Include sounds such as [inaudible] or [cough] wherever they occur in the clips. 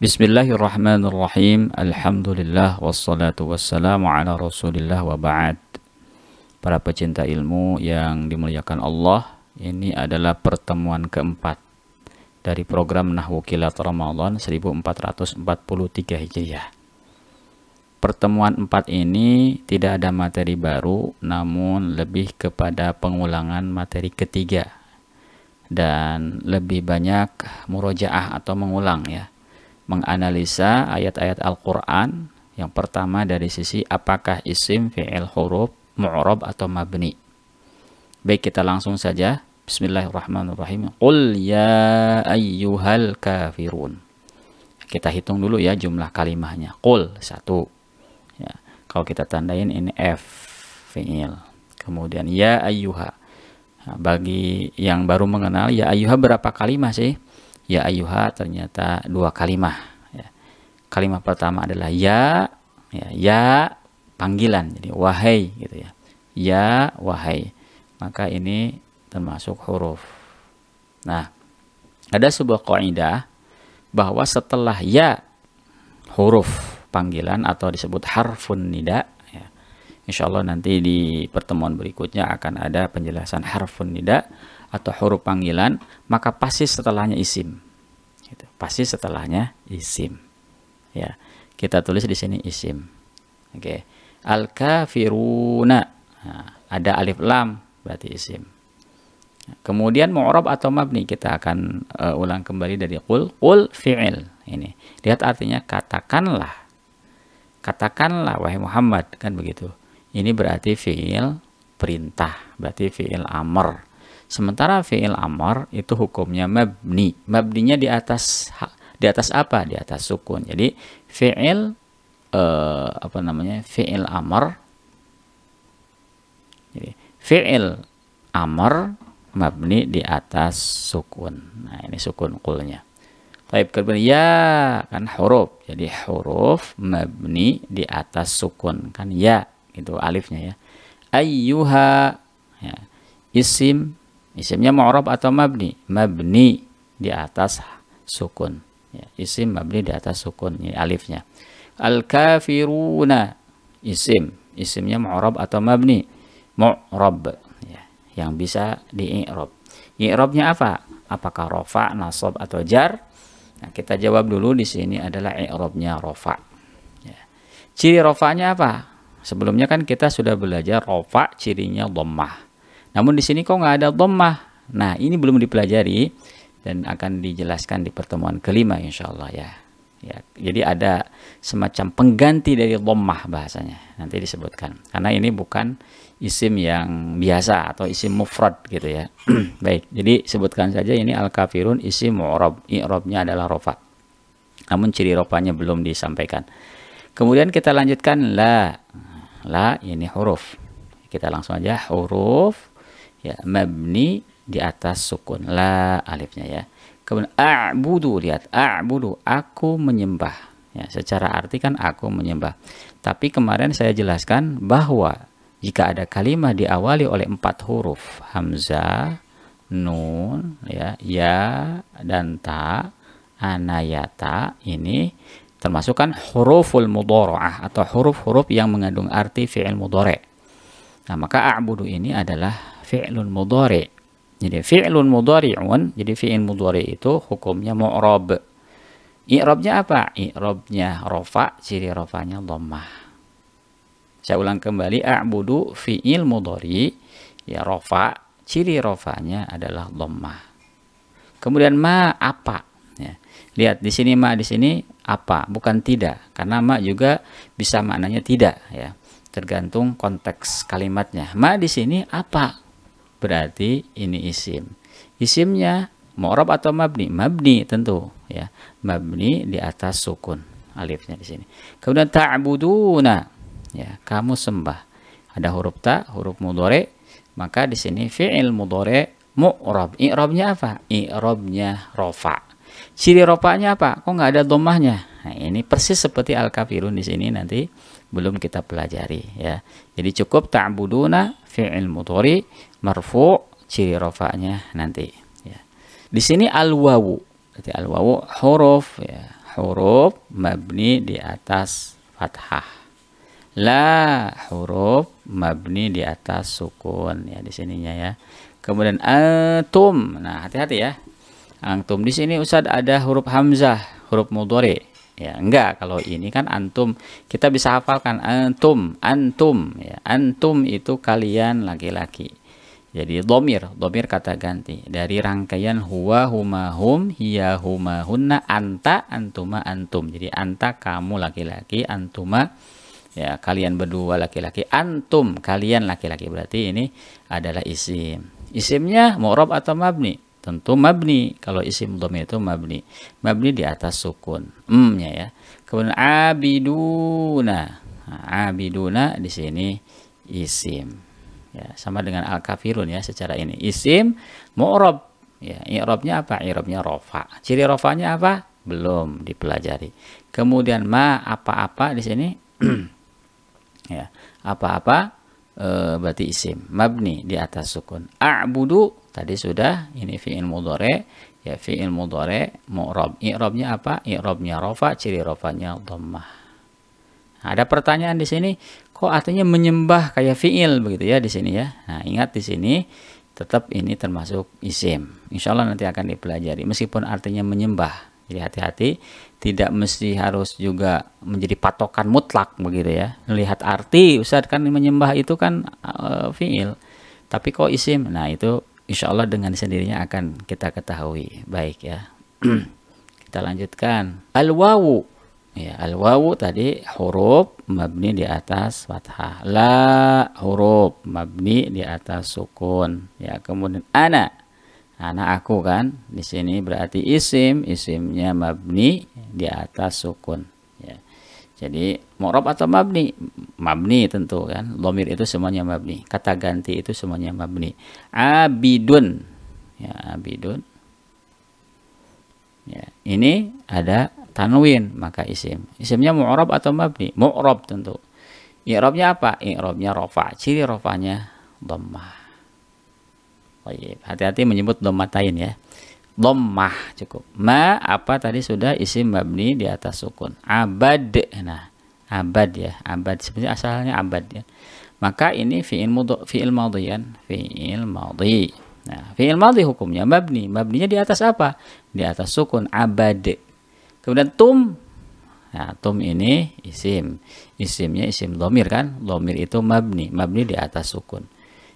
Bismillahirrahmanirrahim. Alhamdulillah wassalatu wassalamu ala Rasulillah wa ba'd. Para pecinta ilmu yang dimuliakan Allah, ini adalah pertemuan keempat dari program Nahwu Kilat Ramadan 1443 Hijriah. Pertemuan empat ini tidak ada materi baru, namun lebih kepada pengulangan materi ketiga dan lebih banyak murojaah atau mengulang ya menganalisa ayat-ayat Al-Quran. Yang pertama dari sisi apakah isim fi'il huruf mu'rob atau mabni. Baik kita langsung saja. Bismillahirrahmanirrahim. Qul ya ayyuhal kafirun. Kita hitung dulu ya jumlah kalimahnya. Qul satu. Ya. Kalau kita tandain ini F fi'il. Kemudian ya ayyuha. bagi yang baru mengenal ya ayyuha berapa kalimah sih? ya ayuha ternyata dua kalimah ya. kalimah pertama adalah ya ya ya panggilan jadi wahai gitu ya ya wahai maka ini termasuk huruf nah ada sebuah kaidah bahwa setelah ya huruf panggilan atau disebut harfun nida ya. Insya Allah nanti di pertemuan berikutnya akan ada penjelasan harfun nida atau huruf panggilan, maka pasti setelahnya isim. Gitu. Pasti setelahnya isim. Ya, kita tulis di sini isim. Oke. Okay. Al-kafiruna. Nah, ada alif lam berarti isim. Nah, kemudian mu'rab atau mabni kita akan uh, ulang kembali dari kul kul fi'il ini. Lihat artinya katakanlah. Katakanlah wahai Muhammad kan begitu. Ini berarti fi'il perintah, berarti fi'il amr. Sementara fi'il amar itu hukumnya mabni. Mabninya di atas di atas apa? Di atas sukun. Jadi fi'il eh, apa namanya? fi'il amar jadi fi'il amar mabni di atas sukun. Nah, ini sukun kulnya. Taib kedua ya kan huruf. Jadi huruf mabni di atas sukun kan ya itu alifnya ya. Ayyuha ya. isim Isimnya mu'rab atau mabni? Mabni di atas sukun. Ya, isim mabni di atas sukun, ini alifnya. Al-kafiruna isim, isimnya mu'rab atau mabni? Mu'rab ya, yang bisa di-i'rab. I'rabnya apa? Apakah rofa, nasab atau jar? Nah, kita jawab dulu di sini adalah i'rabnya rofa. Ya. Ciri rofanya apa? Sebelumnya kan kita sudah belajar rofa cirinya dhammah. Namun di sini kok nggak ada dhammah. Nah, ini belum dipelajari dan akan dijelaskan di pertemuan kelima insya Allah ya. Ya, jadi ada semacam pengganti dari dhammah bahasanya. Nanti disebutkan. Karena ini bukan isim yang biasa atau isim mufrad gitu ya. [clears throat] Baik, jadi sebutkan saja ini al-kafirun isim mu'rab. I'rabnya adalah rofa. Namun ciri rofanya belum disampaikan. Kemudian kita lanjutkan la. La ini huruf. Kita langsung aja huruf ya mabni di atas sukun la alifnya ya kemudian a'budu lihat a'budu aku menyembah ya secara arti kan aku menyembah tapi kemarin saya jelaskan bahwa jika ada kalimat diawali oleh empat huruf hamzah nun ya ya dan ta anayata ini termasuk kan huruful mudoroah atau huruf-huruf yang mengandung arti fi'il mudore. Nah, maka a'budu ini adalah fi'lun mudhari. Jadi fi'lun mudhari'un, jadi fi'il mudhari itu hukumnya mu'rab. I'rabnya apa? I'rabnya rofa, ciri rofanya dhammah. Saya ulang kembali, a'budu fi'il mudhari, ya rofa, ciri rofanya adalah dhammah. Kemudian ma apa? Ya. Lihat di sini ma di sini apa, bukan tidak. Karena ma juga bisa maknanya tidak ya. Tergantung konteks kalimatnya. Ma di sini apa? berarti ini isim. Isimnya mu'rab atau mabni? Mabni tentu ya. Mabni di atas sukun alifnya di sini. Kemudian ta'buduna ya, kamu sembah. Ada huruf ta, huruf mudore maka di sini fi'il mudhari mu'rab. I'rabnya apa? I'rabnya rofa. Ciri rofanya apa? Kok nggak ada domahnya? Nah, ini persis seperti al-kafirun di sini nanti belum kita pelajari ya. Jadi cukup ta'buduna fi'il mudhari marfu ciri rofaknya nanti ya. di sini al wawu berarti al wawu huruf ya huruf mabni di atas fathah la huruf mabni di atas sukun ya di sininya ya kemudian antum nah hati-hati ya antum di sini ustad ada huruf hamzah huruf mudore, ya enggak kalau ini kan antum kita bisa hafalkan antum antum ya antum itu kalian laki-laki jadi domir, domir kata ganti dari rangkaian huwa, huma, hum, hiya, huma, hunna, anta, antuma, antum. Jadi anta kamu laki-laki, antuma ya kalian berdua laki-laki, antum kalian laki-laki. Berarti ini adalah isim. Isimnya mu'rab atau mabni? Tentu mabni. Kalau isim domir itu mabni. Mabni di atas sukun. Mnya ya. Kemudian abiduna. Nah, abiduna di sini isim ya sama dengan al kafirun ya secara ini isim mu'rob ya i'robnya apa i'robnya rofa ciri rofanya apa belum dipelajari kemudian ma apa-apa di sini [clears throat] ya apa-apa e, berarti isim mabni di atas sukun a'budu tadi sudah ini fi'il mudhari ya fi'il mudhari mu'rob i'robnya apa i'robnya rofa ciri rofanya dhammah ada pertanyaan di sini kok artinya menyembah kayak fiil begitu ya di sini ya. Nah, ingat di sini tetap ini termasuk isim. Insya Allah nanti akan dipelajari meskipun artinya menyembah. Jadi hati-hati, tidak mesti harus juga menjadi patokan mutlak begitu ya. Lihat arti, Ustaz kan menyembah itu kan uh, fiil. Tapi kok isim? Nah, itu insya Allah dengan sendirinya akan kita ketahui. Baik ya. [clears throat] kita lanjutkan. Al-wawu Ya, al wawu tadi huruf mabni di atas fathah. La huruf mabni di atas sukun. Ya, kemudian ana. Ana aku kan. Di sini berarti isim, isimnya mabni di atas sukun. Ya. Jadi mu'rab atau mabni? Mabni tentu kan. Lomir itu semuanya mabni. Kata ganti itu semuanya mabni. Abidun. Ya, abidun. Ya, ini ada tanwin maka isim isimnya mu'rab atau mabni mu'rab tentu i'rabnya apa i'rabnya rofa ciri rofanya dhammah Baik, hati-hati menyebut dommatain ya. domah cukup. Ma apa tadi sudah isim mabni di atas sukun. Abad. Nah, abad ya. Abad sebenarnya asalnya abad ya. Maka ini fi'il mudu fi'il madhiyan, fi'il madhi. Nah, fi'il madhi hukumnya mabni. Mabninya di atas apa? Di atas sukun abad. Kemudian tum. Nah, tum ini isim. Isimnya isim domir kan. Domir itu mabni. Mabni di atas sukun.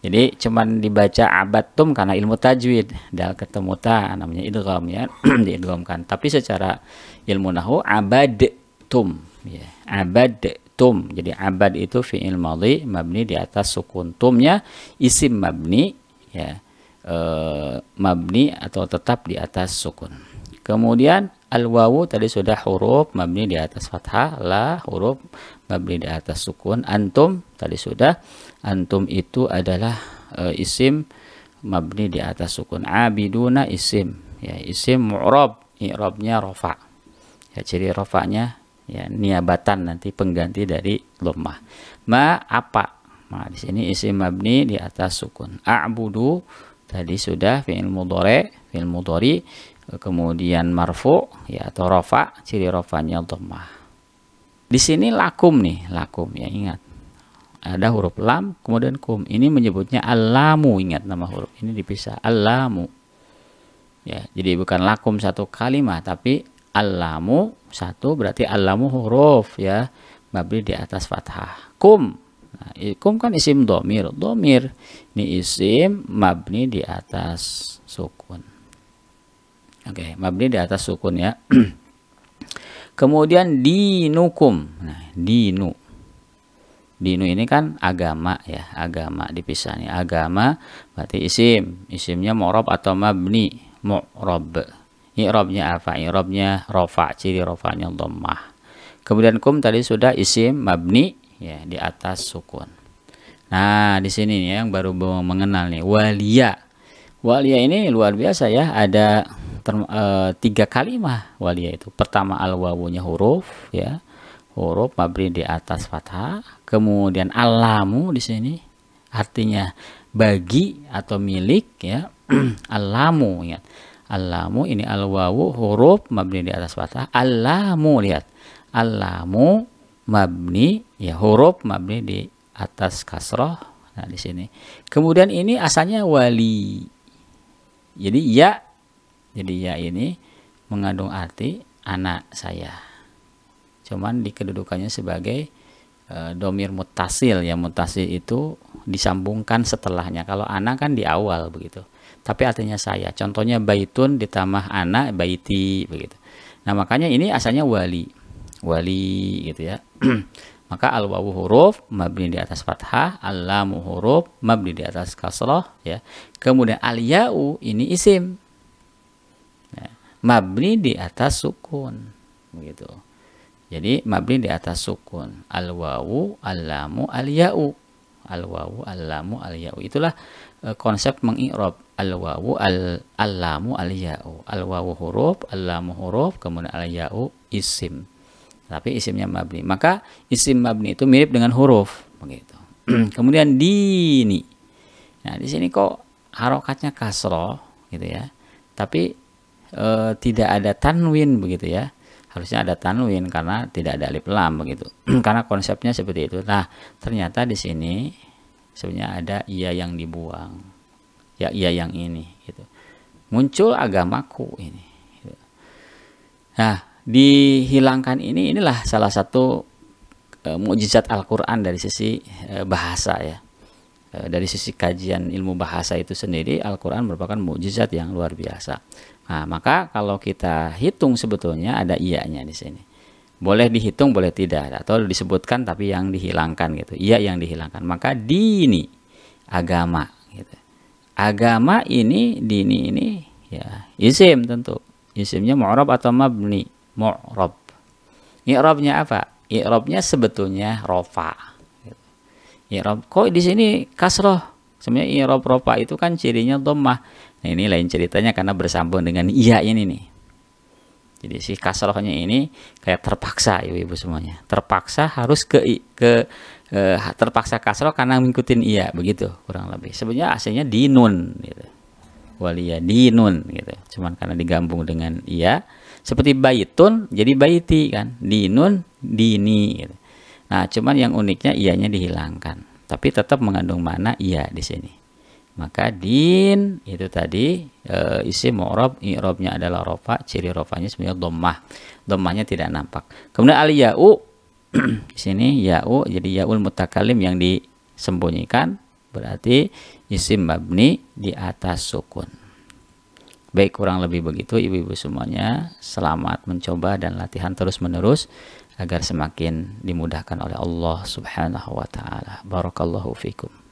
Jadi cuman dibaca abad tum karena ilmu tajwid. Dal ketemu ta namanya idgham ya. [clears throat] Diidghamkan. Tapi secara ilmu nahu abad tum. Ya. Abad tum. Jadi abad itu fi'il madhi mabni di atas sukun. Tumnya isim mabni ya. E, mabni atau tetap di atas sukun. Kemudian al-wawu tadi sudah huruf mabni di atas fathah, la huruf mabni di atas sukun, antum tadi sudah antum itu adalah e, isim mabni di atas sukun, abiduna isim ya isim mu'rab, i'rabnya rofa. Ya ciri rofanya ya niabatan nanti pengganti dari lemah. Ma apa? Ma di sini isim mabni di atas sukun. A'budu tadi sudah fi'il mudhari, fi'il mudhari kemudian marfu ya atau rofa ciri rofanya domah di sini lakum nih lakum ya ingat ada huruf lam kemudian kum ini menyebutnya alamu ingat nama huruf ini dipisah alamu ya jadi bukan lakum satu kalimat tapi alamu satu berarti alamu huruf ya mabni di atas fathah kum nah, kum kan isim domir domir ini isim mabni di atas sukun Oke, okay, mabni di atas sukun ya. [clears throat] Kemudian dinukum. Nah, dinu. Dinu ini kan agama ya, agama dipisah nih. Agama berarti isim. Isimnya mu'rab atau mabni. Mu'rab. I'rabnya apa? I'rabnya rofa, ciri rofanya dhammah. Kemudian kum tadi sudah isim mabni ya di atas sukun. Nah, di sini nih yang baru mengenal nih walia Walia ini luar biasa ya, ada term, e, tiga kalimah walia itu. Pertama al-wawunya huruf ya, huruf mabri di atas fathah. Kemudian alamu di sini artinya bagi atau milik ya. alamu ya. Alamu ini al-wawu huruf mabni di atas fathah. Alamu lihat. Alamu mabni ya huruf mabni di atas kasroh Nah, di sini. Kemudian ini asalnya wali jadi ya jadi ya ini mengandung arti anak saya. Cuman di kedudukannya sebagai e, domir mutasil ya mutasil itu disambungkan setelahnya. Kalau anak kan di awal begitu. Tapi artinya saya. Contohnya baitun ditambah anak baiti begitu. Nah makanya ini asalnya wali, wali gitu ya. [clears throat] maka al wawu huruf mabni di atas fathah al lamu huruf mabni di atas kasroh ya kemudian al yau ini isim ya. mabni di atas sukun begitu jadi mabni di atas sukun e, al wawu al lamu al yau al wawu al lamu al yau itulah uh, konsep mengirob al wawu al al lamu al yau al wawu huruf al lamu huruf kemudian al yau isim tapi isimnya mabni. Maka isim mabni itu mirip dengan huruf begitu. [clears throat] Kemudian dini. Nah, di sini kok harokatnya kasroh gitu ya. Tapi e, tidak ada tanwin begitu ya. Harusnya ada tanwin karena tidak ada alif lam begitu. [clears throat] karena konsepnya seperti itu. Nah, ternyata di sini sebenarnya ada ia ya yang dibuang. Ya ia ya yang ini gitu. Muncul agamaku ini. Gitu. Nah, dihilangkan ini inilah salah satu e, mukjizat Al-Qur'an dari sisi e, bahasa ya. E, dari sisi kajian ilmu bahasa itu sendiri Al-Qur'an merupakan mujizat yang luar biasa. Nah, maka kalau kita hitung sebetulnya ada iya-nya di sini. Boleh dihitung, boleh tidak atau disebutkan tapi yang dihilangkan gitu. Iya yang dihilangkan. Maka di ini agama gitu. Agama ini dini ini ya isim tentu. Isimnya mu'rab atau mabni mu'rab. I'rabnya apa? I'rabnya sebetulnya rofa. I'rab kok di sini kasroh. Sebenarnya i'rab rofa itu kan cirinya domah. Nah, ini lain ceritanya karena bersambung dengan iya ini nih. Jadi si kasrohnya ini kayak terpaksa ibu-ibu semuanya. Terpaksa harus ke ke e, terpaksa kasroh karena ngikutin iya begitu kurang lebih. Sebenarnya aslinya dinun gitu. Waliya dinun gitu. Cuman karena digabung dengan iya seperti baitun jadi baiti kan. Dinun dini. Gitu. Nah, cuman yang uniknya ianya dihilangkan. Tapi tetap mengandung mana iya di sini. Maka din itu tadi e, isi mu'rob, i'robnya adalah rofa, ciri rofanya sebenarnya domah. Domahnya tidak nampak. Kemudian al ya'u, [clears throat] di sini ya'u, jadi ya'ul mutakalim yang disembunyikan, berarti isim mabni di atas sukun. Baik kurang lebih begitu ibu-ibu semuanya. Selamat mencoba dan latihan terus-menerus agar semakin dimudahkan oleh Allah Subhanahu wa taala. Barakallahu fikum.